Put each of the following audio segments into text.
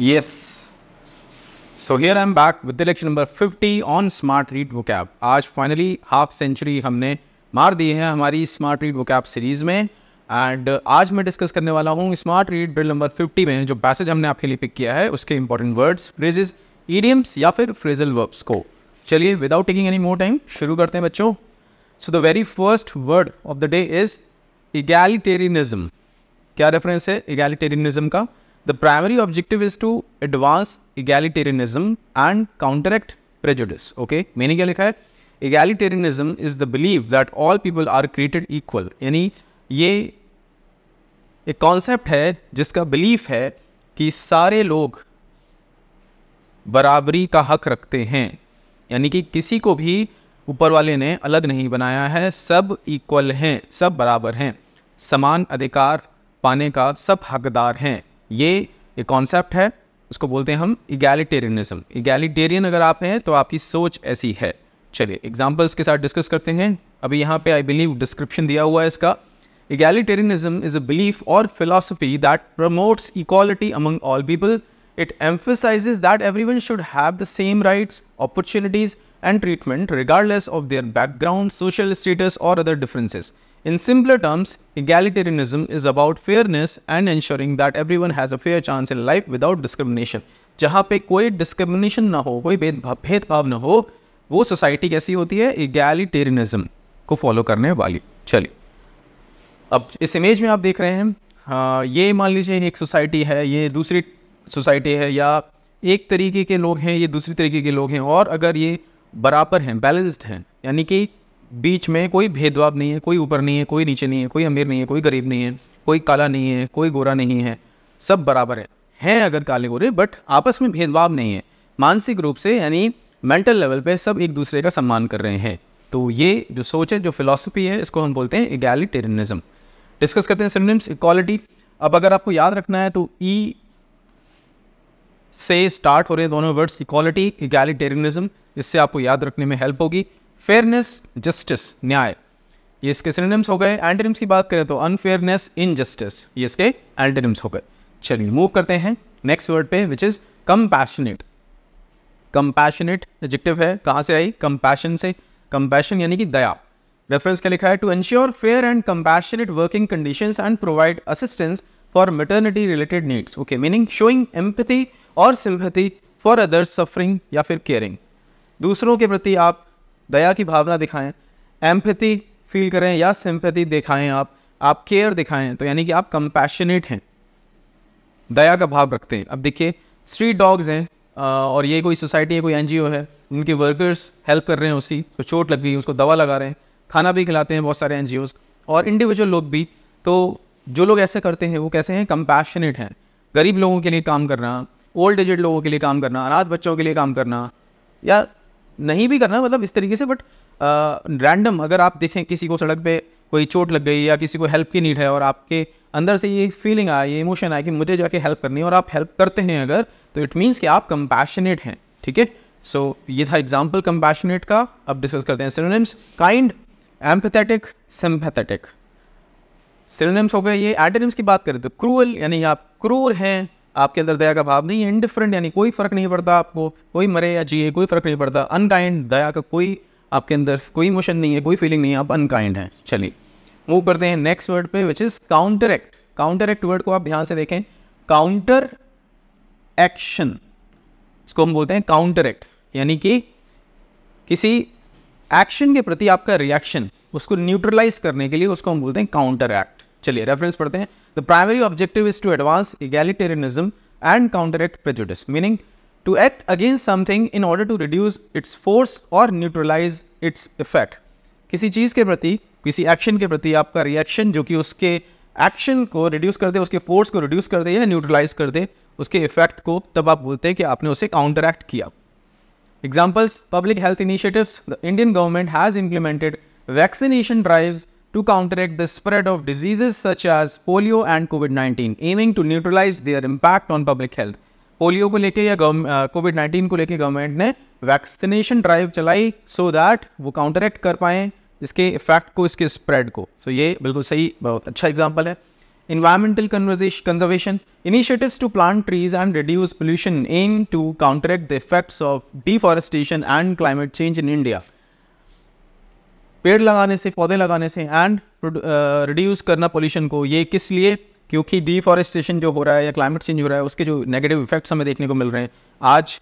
Yes. So here I am back with the lecture 50 on smart read vocab. आज finally half century हमने मार दी है हमारी स्मार्ट रीड vocab सीरीज में एंड uh, आज मैं डिस्कस करने वाला हूँ स्मार्ट रीड बिल नंबर 50 में जो पैसेज हमने आपके लिए पिक किया है उसके इंपॉर्टेंट वर्ड्स फ्रेजेज ईडियम्स या फिर फ्रेजल वर्ब्स को चलिए without taking any more time शुरू करते हैं बच्चों so the very first word of the day is egalitarianism क्या रेफरेंस है इगैलिटेरियनिज्म का The primary objective is to advance egalitarianism and counteract prejudice. Okay, मैंने क्या लिखा है egalitarianism is the belief that all people are created equal. यानी ये एक कॉन्सेप्ट है जिसका बिलीफ है कि सारे लोग बराबरी का हक रखते हैं यानी कि किसी को भी ऊपर वाले ने अलग नहीं बनाया है सब इक्वल हैं सब बराबर हैं समान अधिकार पाने का सब हकदार हैं ये एक कॉन्सेप्ट है उसको बोलते हैं हम इगैलिटेरियनिज्म इगैलिटेरियन अगर आप हैं तो आपकी सोच ऐसी है चलिए एग्जाम्पल्स के साथ डिस्कस करते हैं अभी यहाँ पे आई बिलीव डिस्क्रिप्शन दिया हुआ है इसका इगैलीटेरियनिज्म इज अ बिलीफ और philosophy that promotes equality among all people it emphasizes that everyone should have the same right opportunities and treatment regardless of their background social status और other differences In simpler terms, egalitarianism is about fairness and ensuring that everyone has a fair chance in life without discrimination. जहाँ पे कोई discrimination ना हो कोई भेदभाव भेदभाव ना हो वो सोसाइटी कैसी होती है इगैलीटेरिज्म को फॉलो करने वाली चलिए अब इस इमेज में आप देख रहे हैं हाँ ये मान लीजिए एक सोसाइटी है ये दूसरी सोसाइटी है या एक तरीके के लोग हैं ये दूसरी तरीके के लोग हैं और अगर ये बराबर हैं बैलेंस्ड हैं यानी कि बीच में कोई भेदभाव नहीं है कोई ऊपर नहीं है कोई नीचे नहीं है कोई अमीर नहीं है कोई गरीब नहीं है कोई काला नहीं है कोई गोरा नहीं है सब बराबर है हैं अगर काले गोरे बट आपस में भेदभाव नहीं है मानसिक रूप से यानी मेंटल लेवल पे सब एक दूसरे का सम्मान कर रहे हैं तो ये जो सोच है जो फिलोसफी है इसको हम बोलते हैं इगैलिटेरियनिज्म डिस्कस करते हैं सिनोनिम्स इक्वालिटी अब अगर आपको याद रखना है तो ई e से स्टार्ट हो रहे हैं दोनों वर्ड्स इक्वालिटी इगैलिटेरियनिज्म इससे आपको याद रखने में हेल्प होगी फेयरनेस जस्टिस न्याय ये इसके सिनेम्स हो गए एंटेनिम्स की बात करें तो अनफेयरनेस इनजस्टिस ये इसके एंटेनिम्स हो गए चलिए मूव करते हैं नेक्स्ट वर्ड पे which is compassionate compassionate adjective है कहाँ से आई कम्पैशन से कम्पैशन यानी कि दया रेफरेंस क्या लिखा है to ensure fair and compassionate working condition and provide assistance for maternity related needs okay meaning showing empathy और सिम्पथी फॉर अदर्स सफरिंग या फिर केयरिंग दूसरों के प्रति आप दया की भावना दिखाएं एम्पथी फील करें या सिंपथी दिखाएं आप आप केयर दिखाएं तो यानी कि आप कंपैशनेट हैं दया का भाव रखते हैं अब देखिए स्ट्रीट डॉग्स हैं और ये कोई सोसाइटी है कोई एनजीओ है उनके वर्कर्स हेल्प कर रहे हैं उसकी तो चोट लग गई उसको दवा लगा रहे हैं खाना भी खिलाते हैं बहुत सारे एन और इंडिविजुअल लोग भी तो जो लोग ऐसे करते हैं वो कैसे हैं कंपैशनेट हैं गरीब लोगों के लिए काम करना ओल्ड एजेड लोगों के लिए काम करना अनाथ बच्चों के लिए काम करना या नहीं भी करना मतलब इस तरीके से बट रैंडम अगर आप देखें किसी को सड़क पे कोई चोट लग गई या किसी को हेल्प की नीड है और आपके अंदर से ये फीलिंग आए ये इमोशन आए कि मुझे जाके हेल्प करनी है और आप हेल्प करते हैं अगर तो इट मीन्स कि आप कंपैशनेट हैं ठीक है सो ये था एग्जाम्पल कंपैशनेट का अब डिस्कस करते हैं synonyms kind empathetic sympathetic synonyms हो गए ये एटनिम्स की बात करें तो क्रूअल यानी आप क्रूर हैं आपके अंदर दया का भाव नहीं है इनडिफरेंट यानी कोई फ़र्क नहीं पड़ता आपको कोई मरे या जिए कोई फ़र्क नहीं पड़ता अनकाइंड दया का कोई आपके अंदर कोई इमोशन नहीं है कोई फीलिंग नहीं है आप अनकाइंड हैं चलिए मूव करते हैं नेक्स्ट वर्ड पे which is counteract counteract word को आप ध्यान से देखें काउंटर एक्शन इसको हम बोलते हैं काउंटर एक्ट यानी कि किसी एक्शन के प्रति आपका रिएक्शन उसको न्यूट्रलाइज करने के लिए उसको हम बोलते हैं काउंटर एक्ट चलिए रेफरेंस पढ़ते हैं the primary objective is to advance egalitarianism and counteract prejudice meaning to act against something in order to reduce its force और न्यूट्रलाइज इट्स इफेक्ट किसी चीज़ के प्रति किसी एक्शन के प्रति आपका रिएक्शन जो कि उसके एक्शन को रिड्यूस कर दे उसके फोर्स को रिड्यूस कर दे या न्यूट्रलाइज कर दे उसके इफेक्ट को तब आप बोलते हैं कि आपने उसे काउंटर एक्ट किया examples public health initiatives the Indian government has implemented vaccination drives to counteract the spread of diseases such as polio and COVID-19, aiming to neutralize their impact on public health. Polio को लेके या Covid nineteen को लेके government ने vaccination drive चलाई so that वो counteract कर पाएँ इसके इफेक्ट को इसके स्प्रेड को so ये बिल्कुल सही बहुत अच्छा example है environmental conservation, initiatives to plant trees and reduce pollution aim to counteract the effects of deforestation and climate change in India. पेड़ लगाने से पौधे लगाने से एंड रिड्यूस uh, करना पोल्यूशन को ये किस लिए क्योंकि डिफॉरेस्टेशन जो हो रहा है या क्लाइमेट चेंज हो रहा है उसके जो नेगेटिव इफेक्ट्स हमें देखने को मिल रहे हैं आज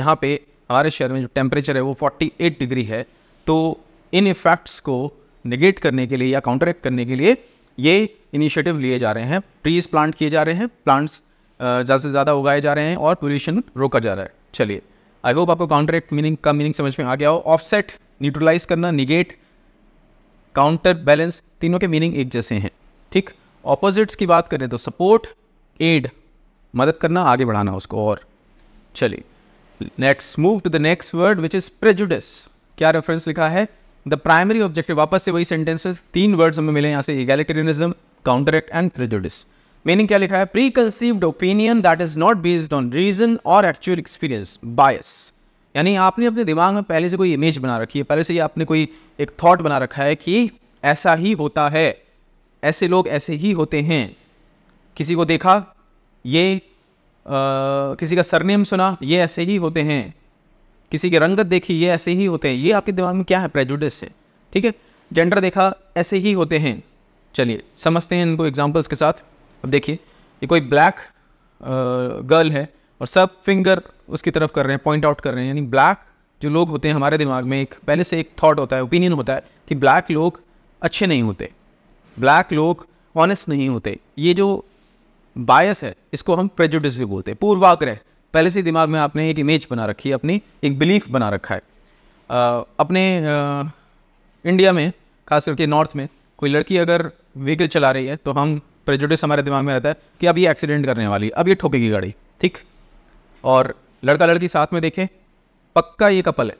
यहाँ पे हमारे शहर में जो टेम्परेचर है वो 48 डिग्री है तो इन इफेक्ट्स को निगेट करने के लिए या काउंटरेक्ट करने के लिए ये इनिशिएटिव लिए जा रहे हैं ट्रीज प्लांट किए जा रहे हैं प्लांट्स uh, ज़्यादा से ज़्यादा उगाए जा रहे हैं और पोल्यूशन रोका जा रहा है चलिए आई होप आपको काउंटरेक्ट मीनिंग का मीनिंग समझ में आ गया हो ऑफसेट न्यूट्रलाइज करना निगेट काउंटर बैलेंस तीनों के मीनिंग एक जैसे हैं ठीक ऑपोजिट्स की बात करें तो सपोर्ट एड मदद करना आगे बढ़ाना उसको और चलिए next move to the next word which is prejudice क्या रेफरेंस लिखा है द प्राइमरी ऑब्जेक्टिव वापस से वही सेंटेंस तीन वर्ड्स हमें मिले यहाँ से egalitarianism counteract and prejudice meaning क्या लिखा है preconceived opinion that is not based on reason और एक्चुअल एक्सपीरियंस बायस यानी आपने अपने दिमाग में पहले से कोई इमेज बना रखी है पहले से ही आपने कोई एक थॉट बना रखा है कि ऐसा ही होता है ऐसे लोग ऐसे ही होते हैं किसी को देखा ये आ, किसी का सरनेम सुना ये ऐसे ही होते हैं किसी की रंगत देखी ये ऐसे ही होते हैं ये आपके दिमाग में क्या है प्रेजुडिस है ठीक है जेंडर देखा ऐसे ही होते हैं चलिए समझते हैं इनको एग्जाम्पल्स के साथ अब देखिए ये कोई ब्लैक गर्ल है और सब फिंगर उसकी तरफ कर रहे हैं पॉइंट आउट कर रहे हैं यानी ब्लैक जो लोग होते हैं हमारे दिमाग में एक पहले से एक थाट होता है ओपिनियन होता है कि ब्लैक लोग अच्छे नहीं होते ब्लैक लोग ऑनेस्ट नहीं होते ये जो बायस है इसको हम प्रेजुडिस भी बोलते हैं पूर्वाग्रह पहले से दिमाग में आपने एक इमेज बना रखी है अपनी एक बिलीफ बना रखा है आ, अपने आ, इंडिया में खास करके नॉर्थ में कोई लड़की अगर व्हीकल चला रही है तो हम प्रेजुडिस हमारे दिमाग में रहता है कि अब ये एक्सीडेंट करने वाली अब ये ठोकेगी गाड़ी ठीक और लड़का लड़की साथ में देखें पक्का ये कपल है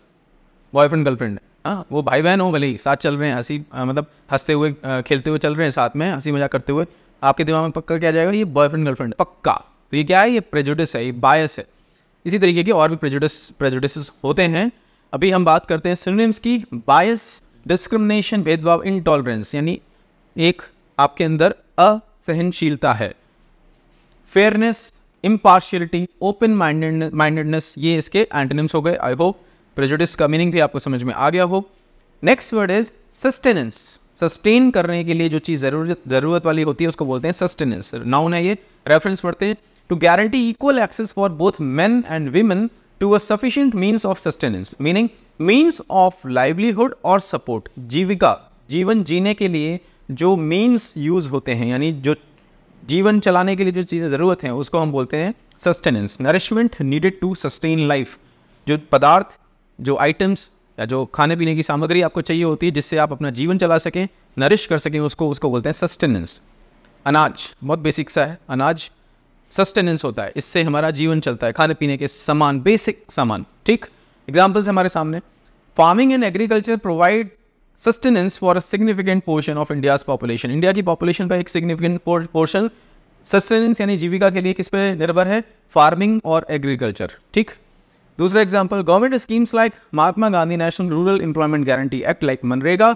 बॉयफ्रेंड गर्लफ्रेंड हाँ वो भाई बहन हो भले ही साथ चल रहे हैं हंसी मतलब हंसते हुए खेलते हुए चल रहे हैं साथ में हंसी मजाक करते हुए आपके दिमाग में पक्का क्या जाएगा ये बॉयफ्रेंड गर्लफ्रेंड पक्का तो ये क्या है ये प्रेजुडिस है ये बायस है इसी तरीके के और भी प्रेजुडिस प्रेजुडिस होते हैं अभी हम बात करते हैं सिनोनिम्स की बायस डिस्क्रिमिनेशन भेदभाव इनटॉलरेंस यानी एक आपके अंदर असहनशीलता है फेयरनेस इम्पार्शियलिटी ओपन माइंडेडनेस ये इसके एंटोनिम्स हो गए आई होप प्रेजुडिस का मीनिंग भी आपको समझ में आ गया हो next word is sustenance sustain करने के लिए जो चीज़ ज़रूरत ज़रूरत वाली होती है उसको बोलते हैं सस्टेनेंस नाउन है ये रेफरेंस पढ़ते हैं to guarantee equal access for both man and women to a sufficient means of sustenance meaning means of livelihood और सपोर्ट जीविका जीवन जीने के लिए जो मीन्स यूज होते हैं यानी जो जीवन चलाने के लिए जो चीज़ें ज़रूरत हैं उसको हम बोलते हैं sustenance nourishment needed to sustain life जो पदार्थ जो आइटम्स या जो खाने पीने की सामग्री आपको चाहिए होती है जिससे आप अपना जीवन चला सकें नरिश कर सकें उसको उसको बोलते हैं सस्टेनेंस अनाज बहुत बेसिक सा है अनाज सस्टेनेंस होता है इससे हमारा जीवन चलता है खाने पीने के सामान बेसिक सामान ठीक एग्जाम्पल्स हमारे सामने farming and agriculture provide sustenance for a significant portion of India's population India की पॉपुलेशन का एक सिग्निफिकेंट पोर्शन सस्टेनेंस यानी जीविका के लिए किस पे निर्भर है फार्मिंग और एग्रीकल्चर ठीक दूसरा example government schemes like Mahatma Gandhi national rural employment guarantee act like MNREGA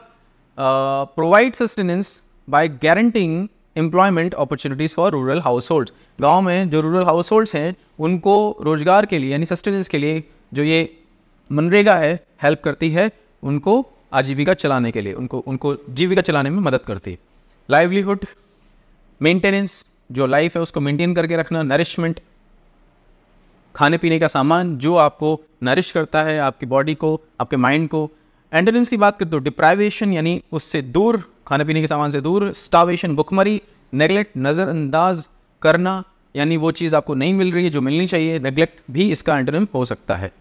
provide sustenance by guaranteeing employment opportunities for rural household गाँव में जो रूरल हाउस होल्ड्स हैं उनको रोजगार के लिए यानी सस्टेनेंस के लिए जो ये मनरेगा है हेल्प करती है उनको आजीविका चलाने के लिए उनको उनको जीविका चलाने में मदद करती है लाइवलीहुड मेंटेनेंस जो लाइफ है उसको मेंटेन करके रखना नरिशमेंट खाने पीने का सामान जो आपको नरिश करता है आपकी बॉडी को आपके माइंड को एंटेनेंस की बात करते हो डिप्राइवेशन यानी उससे दूर खाने पीने के सामान से दूर स्टावेशन भुखमरी नेगलेक्ट नज़रअंदाज करना यानी वो चीज़ आपको नहीं मिल रही है जो मिलनी चाहिए नेगलेक्ट भी इसका एंटेनम हो सकता है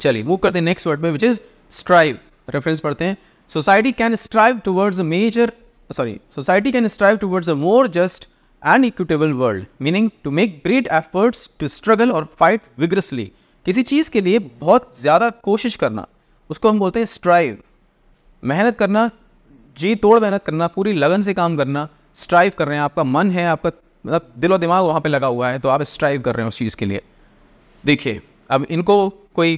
चलिए मूव करते हैं नेक्स्ट वर्ड में विच इज़ स्ट्राइव रेफरेंस पढ़ते हैं society can strive towards major sorry society can strive towards a more just and equitable world meaning to make great efforts to struggle और फाइट विग्रसली किसी चीज़ के लिए बहुत ज़्यादा कोशिश करना उसको हम बोलते हैं स्ट्राइव मेहनत करना जी तोड़ मेहनत करना पूरी लगन से काम करना स्ट्राइव कर रहे हैं आपका मन है आपका मतलब दिल और दिमाग वहाँ पे लगा हुआ है तो आप स्ट्राइव कर रहे हैं उस चीज़ के लिए देखिए अब इनको कोई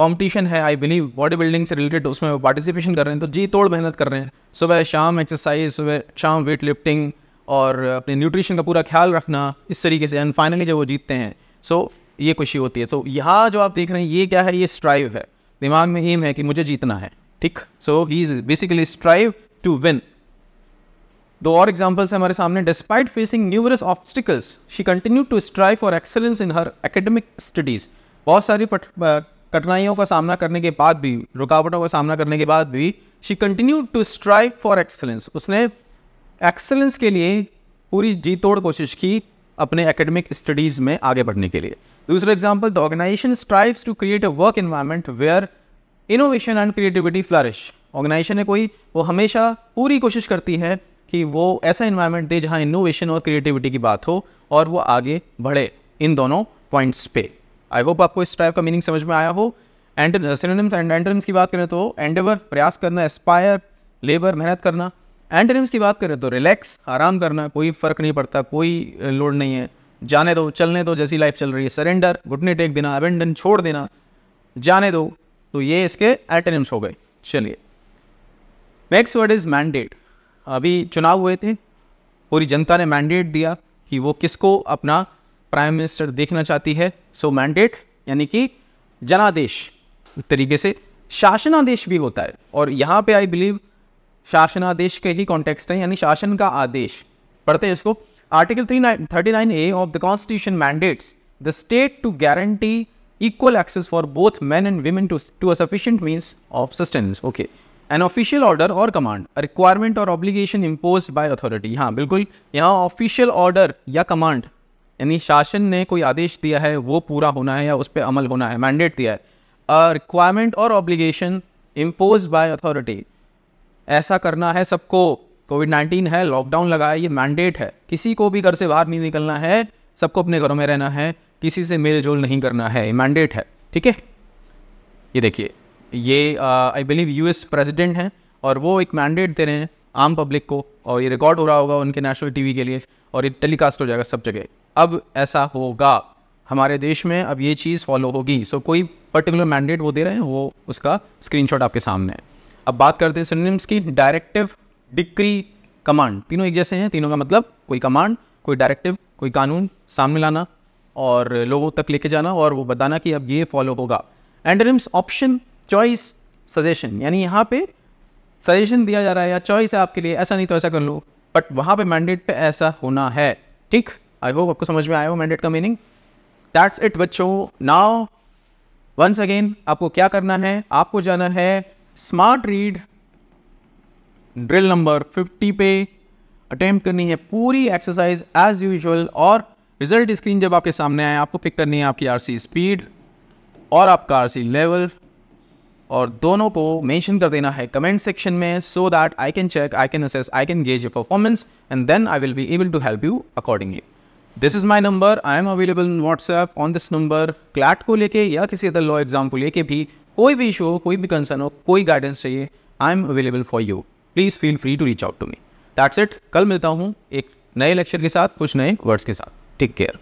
कॉम्पिटिशन है आई बिलीव बॉडी बिल्डिंग से रिलेटेड उसमें पार्टिसिपेशन कर रहे हैं तो जी तोड़ मेहनत कर रहे हैं सुबह शाम एक्सरसाइज सुबह शाम वेट लिफ्टिंग और अपने न्यूट्रिशन का पूरा ख्याल रखना इस तरीके से एंड फाइनली जब वो जीतते हैं सो so, ये खुशी होती है तो so, यहाँ जो आप देख रहे हैं ये क्या है ये स्ट्राइव है दिमाग में एम है कि मुझे जीतना है ठीक so he is basically strive to win दो और एग्जाम्पल्स हमारे सामने despite facing numerous obstacles she continue to strive for excellence in her academic studies बहुत सारी कठिनाइयों का सामना करने के बाद भी रुकावटों का सामना करने के बाद भी she continue to strive for excellence उसने एक्सेलेंस के लिए पूरी जी तोड़ कोशिश की अपने एकेडमिक स्टडीज़ में आगे बढ़ने के लिए दूसरा example the organization strives to create a work environment where innovation and creativity flourish organization है कोई वो हमेशा पूरी कोशिश करती है कि वो ऐसा इन्वायरमेंट दे जहाँ इनोवेशन और क्रिएटिविटी की बात हो और वो आगे बढ़े इन दोनों पॉइंट्स पे आई होप आपको इस टाइप का मीनिंग समझ में आया हो एंड सिनोनिम्स एंड एंटोनिम्स की बात करें तो एंडेवर प्रयास करना एस्पायर लेबर मेहनत करना एंटोनिम्स की बात करें तो रिलैक्स आराम करना कोई फ़र्क नहीं पड़ता कोई uh, लोड नहीं है जाने दो चलने दो जैसी लाइफ चल रही है सरेंडर घुटने टेक देना अबेंडन छोड़ देना जाने दो तो ये इसके एंटोनिम्स हो गए चलिए नेक्स्ट वर्ड इज़ मैंडेट अभी चुनाव हुए थे पूरी जनता ने मैंडेट दिया कि वो किसको अपना प्राइम मिनिस्टर देखना चाहती है सो मैंडेट यानी कि जनादेश तरीके से शासनादेश भी होता है और यहाँ पे आई बिलीव शासनादेश के ही कॉन्टेक्स्ट है यानी शासन का आदेश पढ़ते हैं इसको article three nine A of the constitution mandates the state to guarantee equal access for both man and women to to sufficient means of sustenance okay an official order और कमांड रिक्वायरमेंट और obligation impose by authority हाँ बिल्कुल यहाँ official order या command यानी शासन ने कोई आदेश दिया है वो पूरा होना है या उस पर अमल होना है मैंडेट दिया है रिक्वायरमेंट और ऑब्लिगेशन इम्पोज बाय अथॉरिटी ऐसा करना है सबको कोविड नाइन्टीन है लॉकडाउन लगा है ये मैंडेट है किसी को भी घर से बाहर नहीं निकलना है सबको अपने घरों में रहना है किसी से मेल जोल नहीं करना है ये मैंडेट है ठीक है ये देखिए ये I believe U S president हैं और वो एक मैंडेट दे रहे हैं आम पब्लिक को और ये रिकॉर्ड हो रहा होगा उनके नेशनल वी के लिए और ये टेलीकास्ट हो जाएगा सब जगह अब ऐसा होगा हमारे देश में अब ये चीज़ फॉलो होगी सो so, कोई पर्टिकुलर मैंडेट वो दे रहे हैं वो उसका स्क्रीनशॉट आपके सामने है अब बात करते हैं सिनेम्स की डायरेक्टिव डिक्री कमांड तीनों एक जैसे हैं तीनों का मतलब कोई कमांड कोई डायरेक्टिव कोई कानून सामने लाना और लोगों तक लेके जाना और वो बताना कि अब ये फॉलो होगा एंडरिम्स ऑप्शन चॉइस सजेशन यानी यहाँ पे सजेशन दिया जा रहा है या चॉइस है आपके लिए ऐसा नहीं तो ऐसा कर लो बट वहाँ पे मैंडेट पे ऐसा होना है ठीक आई होप आपको समझ में आया हो मैंडेट का मीनिंग दैट्स इट बच्चो नाउ वंस अगेन आपको क्या करना है आपको जाना है स्मार्ट रीड ड्रिल नंबर 50 पे अटेम्प्ट करनी है पूरी एक्सरसाइज एज यूजुअल और रिजल्ट स्क्रीन जब आपके सामने आए आपको पिक करनी है आपकी आरसी स्पीड और आपका आरसी लेवल और दोनों को मेंशन कर देना है कमेंट सेक्शन में so that I can check I can assess I can gauge your performance and then I will be able to help you accordingly this is my number I am available in WhatsApp on this number CLAT को लेके या किसी other law exam को लेके भी कोई भी issue हो कोई भी कंसर्न हो कोई गाइडेंस चाहिए I am available for you please feel free to reach out to me that's it कल मिलता हूँ एक नए लेक्चर के साथ कुछ नए वर्ड्स के साथ टेक केयर